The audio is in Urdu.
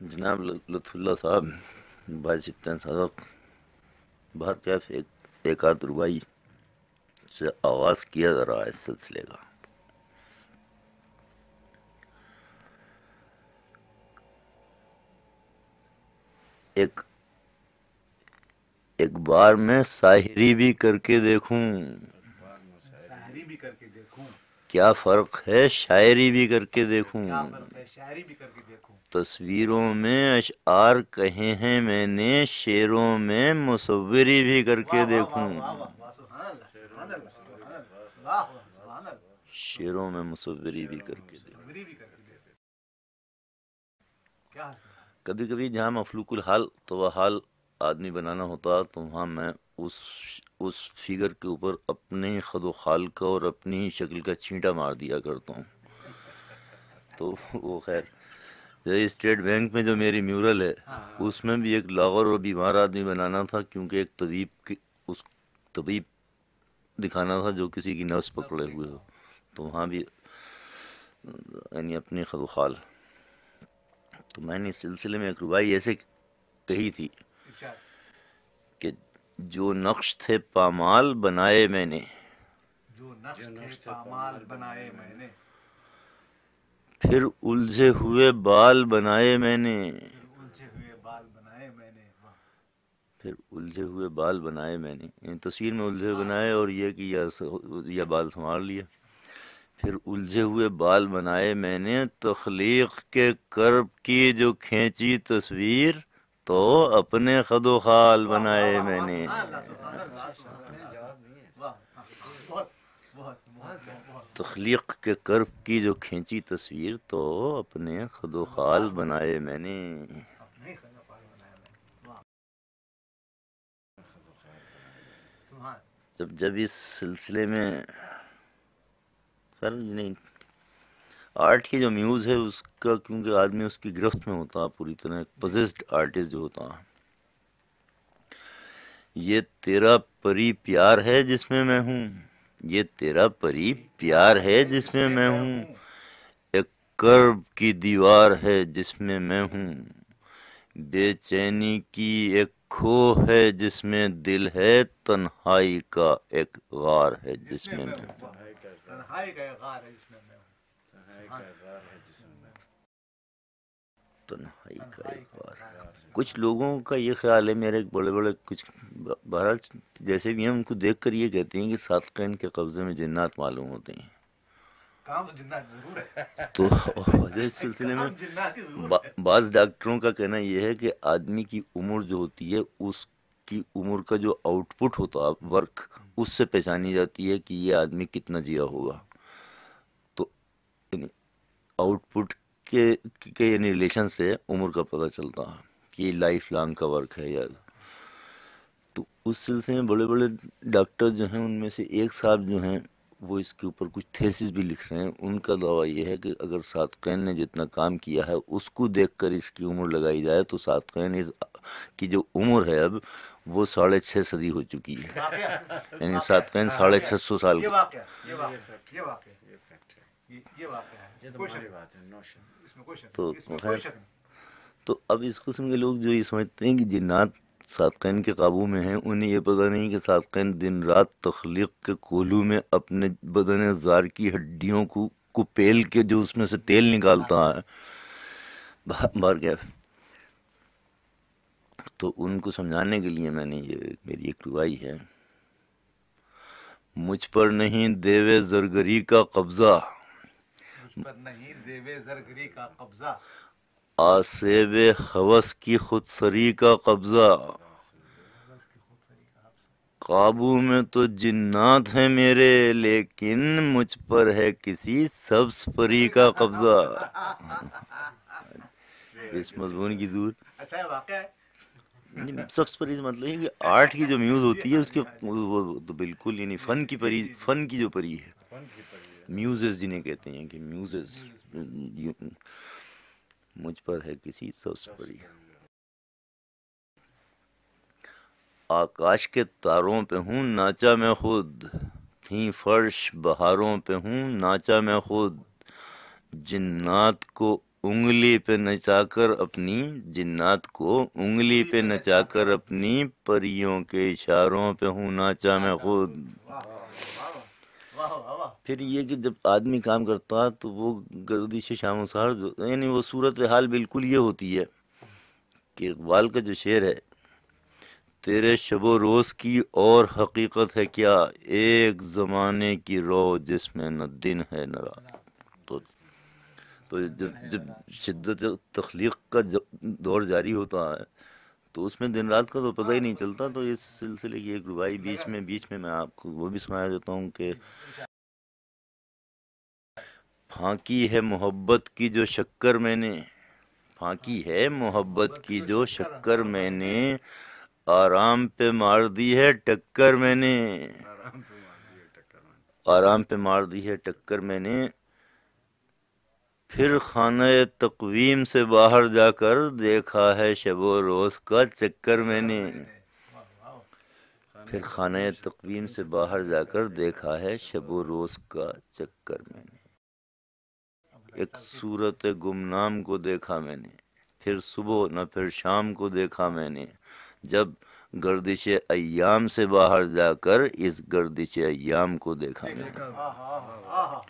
جناب لطف اللہ صاحب بھائی سپتین صدق بھارت کیف ایک ایک آدھ روائی سے آغاز کیا ذرا اس سلسلے کا ایک ایک بار میں ساحری بھی کر کے دیکھوں ساحری بھی کر کے دیکھوں کیا فرق ہے شاعری بھی کر کے دیکھوں تصویروں میں اشعار کہے ہیں میں نے میں مصوری بھی کر کے دیکھوں شعروں میں مصوری بھی کر کے دیکھوں کبھی کبھی جہاں مفلوک الحال تو وہ حال آدمی بنانا ہوتا تو وہاں میں اس اس فگر کے اوپر اپنے خد و خال کا اور اپنی ہی شکل کا چھینٹا مار دیا کرتا ہوں تو وہ خیر اسٹیٹ بینک میں جو میری میورل ہے ہاں، ہاں۔ اس میں بھی ایک لاغر اور بیمار آدمی بنانا تھا کیونکہ ایک طبیب کی اس طبیب دکھانا تھا جو کسی کی نفس پکڑے ہوئے ہو تو وہاں بھی یعنی اپنی خد و خال تو میں نے اس سلسلے میں ایک ربائی ایسے کہی تھی اچھا۔ جو نقش تھے پامال بنائے میں نے پھر الجھے ہوئے بال بنائے میں نے پھر الجھے ہوئے بال بنائے میں نے یعنی تصویر میں الجھے بنائے اور یہ کہ بال سنبھال لیا پھر الجھے ہوئے بال بنائے میں نے تخلیق کے کرب کی جو کھینچی تصویر تو اپنے خد و خال بنائے میں نے تخلیق کے کرب کی جو کھینچی تصویر تو اپنے خد و خال بنائے میں نے جب جب اس سلسلے میں فرض نہیں آرٹ کی جو میوز ہے اس کا کیونکہ آدمی اس کی گرفت میں ہوتا پوری طرح پزیسڈ آرٹسٹ جو ہوتا یہ تیرا پری پیار ہے جس میں میں ہوں یہ تیرا پری پیار ہے جس میں میں ہوں ایک کرب کی دیوار ہے جس میں میں ہوں بے چینی کی ایک کھو ہے جس میں دل ہے تنہائی کا ایک غار ہے جس میں میں ہوں تنہائی کا ایک غار ہے جس میں میں ہوں تنہائی کا کچھ لوگوں کا یہ خیال ہے میرے بڑے بڑے کچھ بہرحال جیسے بھی ہم ان کو دیکھ کر یہ کہتے ہیں کہ ساتقین کے قبضے میں جنات معلوم ہوتے ہیں تو اس سلسلے میں بعض ڈاکٹروں کا کہنا یہ ہے کہ آدمی کی عمر جو ہوتی ہے اس کی عمر کا جو آؤٹ پٹ ہوتا ہے ورک اس سے پہچانی جاتی ہے کہ یہ آدمی کتنا جیا ہوگا آؤٹ پٹ کے کے یعنی سے عمر کا پتہ چلتا ہے کہ لائف لانگ کا ورک ہے یا تو اس سلسلے میں بڑے بڑے ڈاکٹر جو ہیں ان میں سے ایک صاحب جو ہیں وہ اس کے اوپر کچھ تھیسز بھی لکھ رہے ہیں ان کا دعویٰ یہ ہے کہ اگر ساتقین نے جتنا کام کیا ہے اس کو دیکھ کر اس کی عمر لگائی جائے تو ساتقین اس کی جو عمر ہے اب وہ ساڑھے چھ صدی ہو چکی ہے یعنی ساتقین ساڑھے چھ سو سال تو خیر تو اب اس قسم کے لوگ جو یہ سمجھتے ہیں کہ جنات ساتقین کے قابو میں ہیں انہیں یہ پتہ نہیں کہ ساتقین دن رات تخلیق کے کولو میں اپنے بدن زار کی ہڈیوں کو کو کے جو اس میں سے تیل نکالتا ہے بار بار تو ان کو سمجھانے کے لیے میں نے یہ میری ایک روائی ہے مجھ پر نہیں دیوے زرگری کا قبضہ پر نہیں دیوے زرگری کا قبضہ آسیب حوث کی خود سری کا قبضہ قابو میں تو جنات ہیں میرے لیکن مجھ پر ہے کسی سبس پری کا قبضہ اس مضمون کی دور اچھا، سبس فری مطلب ہے کہ آرٹ کی جو میوز ہوتی ہے اس کے بالکل یعنی فن کی فری فن کی جو پری ہے میوزز جنہیں کہتے ہیں کہ میوزز مجھ پر ہے کسی سوس پڑی آکاش کے تاروں پہ ہوں ناچا میں خود تھی فرش بہاروں پہ ہوں ناچا میں خود جنات کو انگلی پہ نچا کر اپنی جنات کو انگلی پہ نچا کر اپنی پریوں کے اشاروں پہ ہوں ناچا میں خود پھر یہ کہ جب آدمی کام کرتا تو وہ وہ شام و یعنی صورت حال بالکل یہ ہوتی ہے کہ اقبال کا جو شعر ہے تیرے شب و روز کی اور حقیقت ہے کیا ایک زمانے کی رو جس میں نہ دن ہے نہ رات تو تو جب جب شدت تخلیق کا دور جاری ہوتا ہے تو اس میں دن رات کا تو پتہ ہی نہیں ہاں۔ چلتا تو اس سلسلے کی ایک روائی بیچ میں بیچ میں میں آپ کو وہ بھی سنایا جاتا ہوں کہ پھانکی ہے محبت کی جو شکر میں نے پھانکی ہاں۔ ہے محبت کی جو شکر میں نے آرام پہ مار دی ہے ٹکر میں نے آرام پہ مار دی ہے ٹکر میں نے پھر خانہ تقویم سے باہر جا کر دیکھا ہے شب و روز کا چکر میں نے پھر خانہ تقویم سے باہر جا کر دیکھا ہے شب و روز کا چکر میں نے ایک صورت گم نام کو دیکھا میں نے پھر صبح نہ پھر شام کو دیکھا میں نے جب گردش ایام سے باہر جا کر اس گردش ایام کو دیکھا میں نے